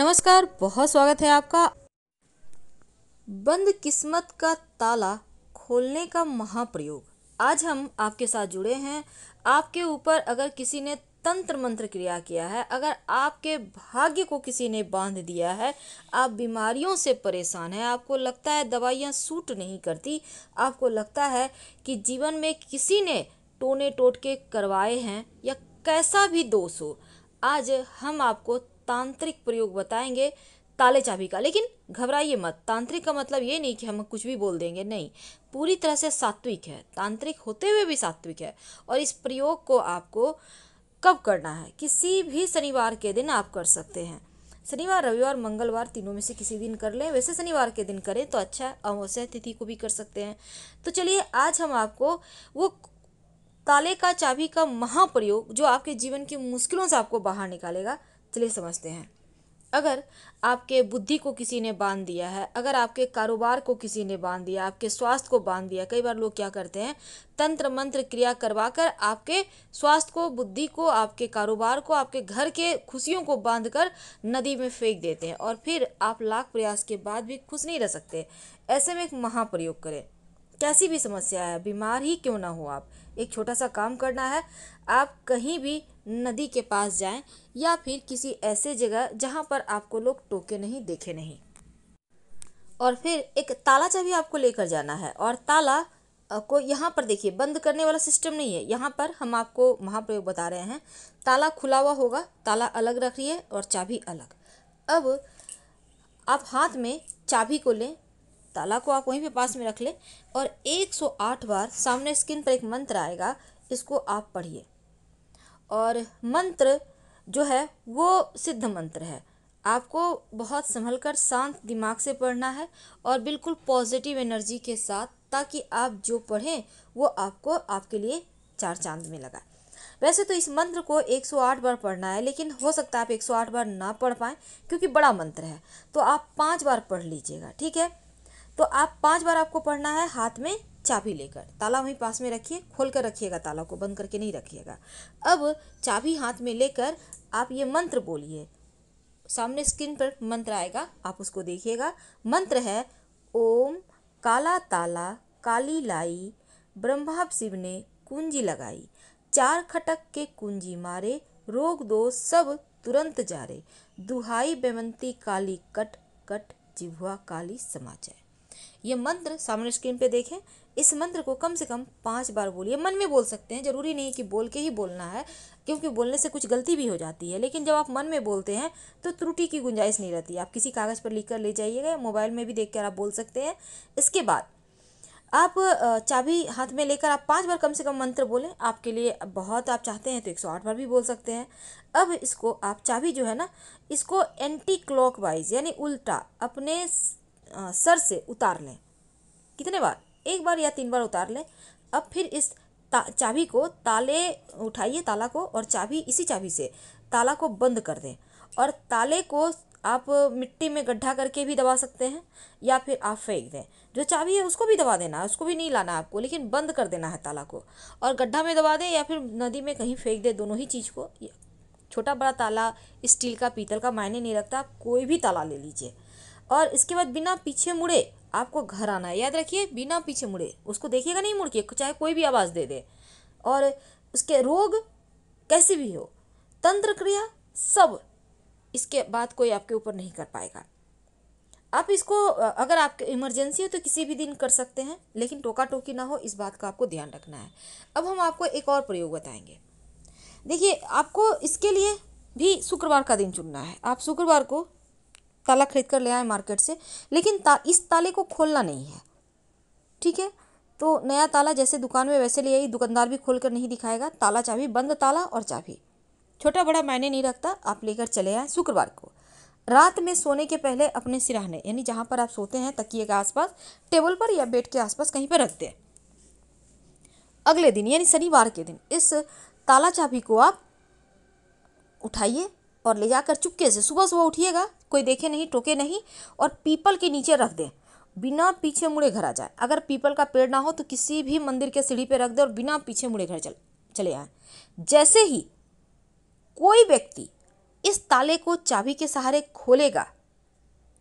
नमस्कार बहुत स्वागत है आपका बंद किस्मत का ताला खोलने का महाप्रयोग आज हम आपके साथ जुड़े हैं आपके ऊपर अगर किसी ने तंत्र मंत्र क्रिया किया है अगर आपके भाग्य को किसी ने बांध दिया है आप बीमारियों से परेशान हैं आपको लगता है दवाइयाँ सूट नहीं करती आपको लगता है कि जीवन में किसी ने टोने टोटके करवाए हैं या कैसा भी दोष हो आज हम आपको तांत्रिक प्रयोग बताएंगे ताले चाबी का लेकिन घबराइए मत तांत्रिक का मतलब ये नहीं कि हम कुछ भी बोल देंगे नहीं पूरी तरह से सात्विक है तांत्रिक होते हुए भी सात्विक है और इस प्रयोग को आपको कब करना है किसी भी शनिवार के दिन आप कर सकते हैं शनिवार रविवार मंगलवार तीनों में से किसी दिन कर लें वैसे शनिवार के दिन करें तो अच्छा है अमावस्या तिथि को भी कर सकते हैं तो चलिए आज हम आपको वो ताले का चाबी का महाप्रयोग जो आपके जीवन की मुश्किलों से आपको बाहर निकालेगा चलिए समझते हैं अगर आपके बुद्धि को किसी ने बांध दिया है अगर आपके कारोबार को किसी ने बांध दिया आपके स्वास्थ्य को बांध दिया कई बार लोग क्या करते हैं तंत्र मंत्र क्रिया करवा कर आपके स्वास्थ्य को बुद्धि को आपके कारोबार को आपके घर के खुशियों को बांध कर नदी में फेंक देते हैं और फिर आप लाख प्रयास के बाद भी खुश नहीं रह सकते ऐसे में एक महाप्रयोग करें कैसी भी समस्या है बीमार ही क्यों ना हो आप एक छोटा सा काम करना है आप कहीं भी नदी के पास जाएं या फिर किसी ऐसे जगह जहां पर आपको लोग टोके नहीं देखे नहीं और फिर एक ताला चाबी आपको लेकर जाना है और ताला को यहाँ पर देखिए बंद करने वाला सिस्टम नहीं है यहाँ पर हम आपको महाप्रयोग बता रहे हैं ताला खुला हुआ होगा ताला अलग रख रही है और चाबी अलग अब आप हाथ में चाबी को लें ताला को आप वहीं पे पास में रख लें और 108 बार सामने स्क्रीन पर एक मंत्र आएगा इसको आप पढ़िए और मंत्र जो है वो सिद्ध मंत्र है आपको बहुत संभल कर शांत दिमाग से पढ़ना है और बिल्कुल पॉजिटिव एनर्जी के साथ ताकि आप जो पढ़ें वो आपको आपके लिए चार चांद में लगाए वैसे तो इस मंत्र को 108 बार पढ़ना है लेकिन हो सकता है आप 108 बार ना पढ़ पाएँ क्योंकि बड़ा मंत्र है तो आप पाँच बार पढ़ लीजिएगा ठीक है तो आप पांच बार आपको पढ़ना है हाथ में चाबी लेकर ताला वहीं पास में रखिए खोल कर रखिएगा ताला को बंद करके नहीं रखिएगा अब चाबी हाथ में लेकर आप ये मंत्र बोलिए सामने स्क्रीन पर मंत्र आएगा आप उसको देखिएगा मंत्र है ओम काला ताला काली लाई ब्रह्मा शिव ने कुंजी लगाई चार खटक के कुंजी मारे रोग दो सब तुरंत जारे दुहाई बेमंती काली कट कट जिहुआ काली समाचार ये मंत्र सामने स्क्रीन पे देखें इस मंत्र को कम से कम पाँच बार बोलिए मन में बोल सकते हैं ज़रूरी नहीं कि बोल के ही बोलना है क्योंकि बोलने से कुछ गलती भी हो जाती है लेकिन जब आप मन में बोलते हैं तो त्रुटि की गुंजाइश नहीं रहती आप किसी कागज़ पर लिख कर ले जाइएगा मोबाइल में भी देख कर आप बोल सकते हैं इसके बाद आप चाबी हाथ में लेकर आप पांच बार कम से कम मंत्र बोलें आपके लिए बहुत आप चाहते हैं तो एक सौ आठ बार भी बोल सकते हैं अब इसको आप चाबी जो है ना इसको एंटी क्लॉक वाइज यानी उल्टा अपने सर से उतार लें कितने बार एक बार या तीन बार उतार लें अब फिर इस ता, चाबी को ताले उठाइए ताला को और चाबी इसी चाबी से ताला को बंद कर दें और ताले को आप मिट्टी में गड्ढा करके भी दबा सकते हैं या फिर आप फेंक दें जो चाबी है उसको भी दबा देना है उसको भी नहीं लाना है आपको लेकिन बंद कर देना है ताला को और गड्ढा में दबा दें या फिर नदी में कहीं फेंक दें दोनों ही चीज़ को छोटा बड़ा ताला स्टील का पीतल का मायने नहीं रखता आप कोई भी ताला ले लीजिए और इसके बाद बिना पीछे मुड़े आपको घर आना है याद रखिए बिना पीछे मुड़े उसको देखिएगा नहीं मुड़ के चाहे कोई भी आवाज़ दे दे और उसके रोग कैसे भी हो तंत्र क्रिया सब इसके बाद कोई आपके ऊपर नहीं कर पाएगा आप इसको अगर आपके इमरजेंसी हो तो किसी भी दिन कर सकते हैं लेकिन टोका टोकी ना हो इस बात का आपको ध्यान रखना है अब हम आपको एक और प्रयोग बताएंगे देखिए आपको इसके लिए भी शुक्रवार का दिन चुनना है आप शुक्रवार को ताला खरीद कर ले आए मार्केट से लेकिन ता, इस ताले को खोलना नहीं है ठीक है तो नया ताला जैसे दुकान में वैसे ले आई दुकानदार भी खोल कर नहीं दिखाएगा ताला चाबी बंद ताला और चाबी छोटा बड़ा मायने नहीं रखता आप लेकर चले आए शुक्रवार को रात में सोने के पहले अपने सिराहने यानी जहाँ पर आप सोते हैं तकिए के आसपास टेबल पर या बेड के आसपास कहीं पर रख दें अगले दिन यानी शनिवार के दिन इस ताला चाबी को आप उठाइए और ले जाकर चुपके से सुबह सुबह उठिएगा कोई देखे नहीं टोके नहीं और पीपल के नीचे रख दें बिना पीछे मुड़े घर आ जाए अगर पीपल का पेड़ ना हो तो किसी भी मंदिर के सीढ़ी पे रख दे और बिना पीछे मुड़े घर चल चले आए जैसे ही कोई व्यक्ति इस ताले को चाबी के सहारे खोलेगा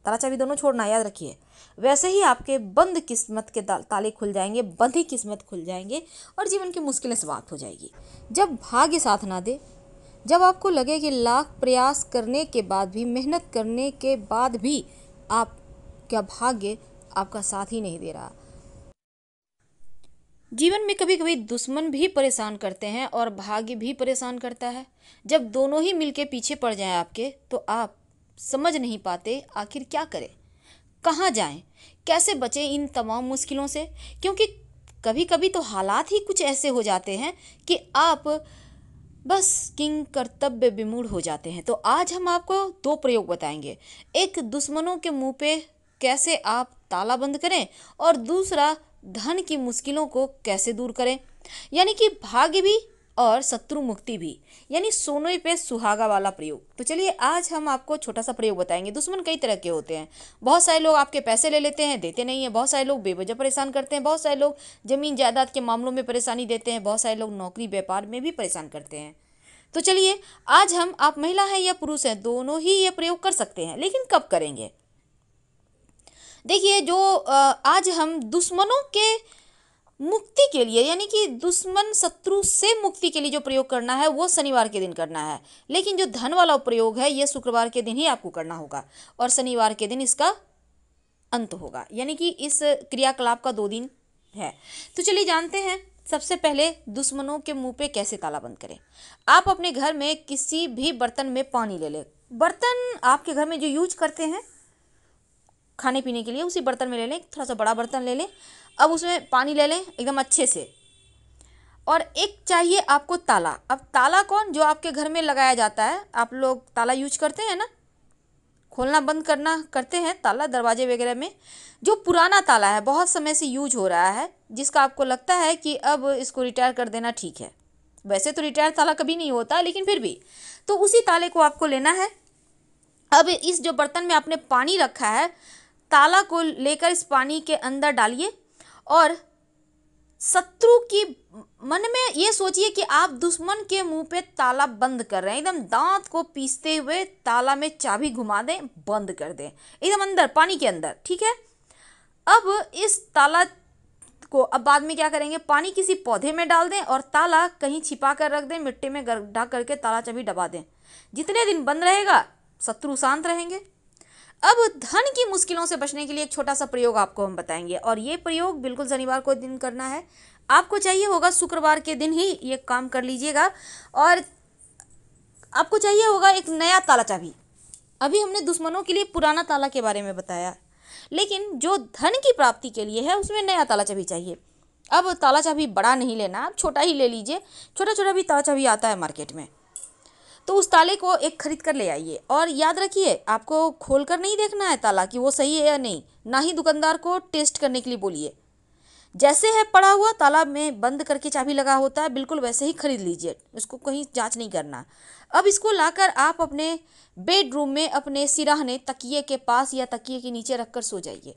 ताला चाबी दोनों छोड़ना याद रखिए वैसे ही आपके बंद किस्मत के ताले खुल जाएंगे बंद ही किस्मत खुल जाएंगे और जीवन की मुश्किलें समाप्त हो जाएगी जब भाग्य साथ ना दे जब आपको लगे कि लाख प्रयास करने के बाद भी मेहनत करने के बाद भी आप क्या भाग्य आपका साथ ही नहीं दे रहा जीवन में कभी कभी दुश्मन भी परेशान करते हैं और भाग्य भी परेशान करता है जब दोनों ही मिलके पीछे पड़ जाएं आपके तो आप समझ नहीं पाते आखिर क्या करें कहाँ जाएं कैसे बचें इन तमाम मुश्किलों से क्योंकि कभी कभी तो हालात ही कुछ ऐसे हो जाते हैं कि आप बस किंग कर्तव्य विमूढ़ हो जाते हैं तो आज हम आपको दो प्रयोग बताएंगे एक दुश्मनों के मुंह पे कैसे आप ताला बंद करें और दूसरा धन की मुश्किलों को कैसे दूर करें यानी कि भाग्य भी और शत्रु मुक्ति भी यानी सोने पे सुहागा वाला प्रयोग तो चलिए आज हम आपको छोटा सा प्रयोग बताएंगे दुश्मन कई तरह के होते हैं बहुत सारे लोग आपके पैसे ले लेते हैं देते नहीं है बहुत सारे लोग बेवजह परेशान करते हैं बहुत सारे लोग ज़मीन जायदाद के मामलों में परेशानी देते हैं बहुत सारे लोग नौकरी व्यापार में भी परेशान करते हैं तो चलिए आज हम आप महिला हैं या पुरुष हैं दोनों ही ये प्रयोग कर सकते हैं लेकिन कब करेंगे देखिए जो आज हम दुश्मनों के मुक्ति के लिए यानी कि दुश्मन शत्रु से मुक्ति के लिए जो प्रयोग करना है वो शनिवार के दिन करना है लेकिन जो धन वाला प्रयोग है ये शुक्रवार के दिन ही आपको करना होगा और शनिवार के दिन इसका अंत होगा यानी कि इस क्रियाकलाप का दो दिन है तो चलिए जानते हैं सबसे पहले दुश्मनों के मुंह पे कैसे ताला बंद करें आप अपने घर में किसी भी बर्तन में पानी ले लें बर्तन आपके घर में जो यूज करते हैं खाने पीने के लिए उसी बर्तन में ले लें थोड़ा सा बड़ा बर्तन ले लें अब उसमें पानी ले लें एकदम अच्छे से और एक चाहिए आपको ताला अब ताला कौन जो आपके घर में लगाया जाता है आप लोग ताला यूज करते हैं ना खोलना बंद करना करते हैं ताला दरवाजे वगैरह में जो पुराना ताला है बहुत समय से यूज हो रहा है जिसका आपको लगता है कि अब इसको रिटायर कर देना ठीक है वैसे तो रिटायर ताला कभी नहीं होता लेकिन फिर भी तो उसी ताले को आपको लेना है अब इस जो बर्तन में आपने पानी रखा है ताला को लेकर इस पानी के अंदर डालिए और शत्रु की मन में ये सोचिए कि आप दुश्मन के मुंह पे ताला बंद कर रहे हैं एकदम दांत को पीसते हुए ताला में चाबी घुमा दें बंद कर दें एकदम अंदर पानी के अंदर ठीक है अब इस ताला को अब बाद में क्या करेंगे पानी किसी पौधे में डाल दें और ताला कहीं छिपा कर रख दें मिट्टी में गड्ढा करके ताला चाबी डबा दें जितने दिन बंद रहेगा शत्रु शांत रहेंगे अब धन की मुश्किलों से बचने के लिए एक छोटा सा प्रयोग आपको हम बताएंगे और ये प्रयोग बिल्कुल शनिवार को दिन करना है आपको चाहिए होगा शुक्रवार के दिन ही ये काम कर लीजिएगा और आपको चाहिए होगा एक नया ताला चाबी अभी हमने दुश्मनों के लिए पुराना ताला के बारे में बताया लेकिन जो धन की प्राप्ति के लिए है उसमें नया ताला चाबी चाहिए अब ताला चाबी बड़ा नहीं लेना आप छोटा ही ले लीजिए छोटा छोटा भी ताला चाबी आता है मार्केट में तो उस ताले को एक खरीद कर ले आइए और याद रखिए आपको खोल कर नहीं देखना है ताला कि वो सही है या नहीं ना ही दुकानदार को टेस्ट करने के लिए बोलिए जैसे है पड़ा हुआ ताला में बंद करके चाबी लगा होता है बिल्कुल वैसे ही खरीद लीजिए उसको कहीं जांच नहीं करना अब इसको लाकर आप अपने बेडरूम में अपने सिराहने तकिए के पास या तकिए के नीचे रखकर सो जाइए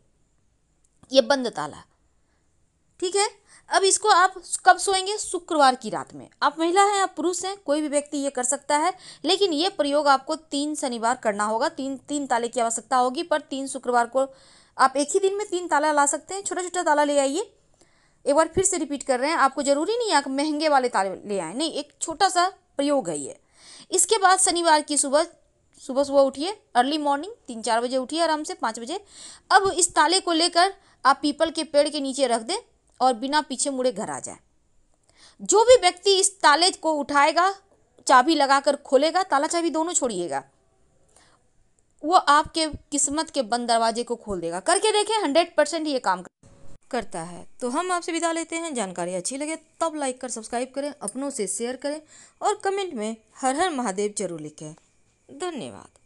ये बंद ताला ठीक है अब इसको आप कब सोएंगे शुक्रवार की रात में आप महिला हैं आप पुरुष हैं कोई भी व्यक्ति ये कर सकता है लेकिन ये प्रयोग आपको तीन शनिवार करना होगा तीन तीन ताले की आवश्यकता होगी पर तीन शुक्रवार को आप एक ही दिन में तीन ताला ला सकते हैं छोटा छोटा ताला ले आइए एक बार फिर से रिपीट कर रहे हैं आपको ज़रूरी नहीं है आप महंगे वाले ताले ले आए नहीं एक छोटा सा प्रयोग है ये इसके बाद शनिवार की सुबह सुबह सुबह उठिए अर्ली मॉर्निंग तीन चार बजे उठिए आराम से पाँच बजे अब इस ताले को लेकर आप पीपल के पेड़ के नीचे रख दें और बिना पीछे मुड़े घर आ जाए जो भी व्यक्ति इस ताले को उठाएगा चाबी लगाकर खोलेगा ताला चाबी दोनों छोड़िएगा वो आपके किस्मत के बंद दरवाजे को खोल देगा करके देखें हंड्रेड परसेंट ये काम करता है तो हम आपसे विदा लेते हैं जानकारी अच्छी लगे तब लाइक कर सब्सक्राइब करें अपनों से शेयर करें और कमेंट में हर हर महादेव जरूर लिखें धन्यवाद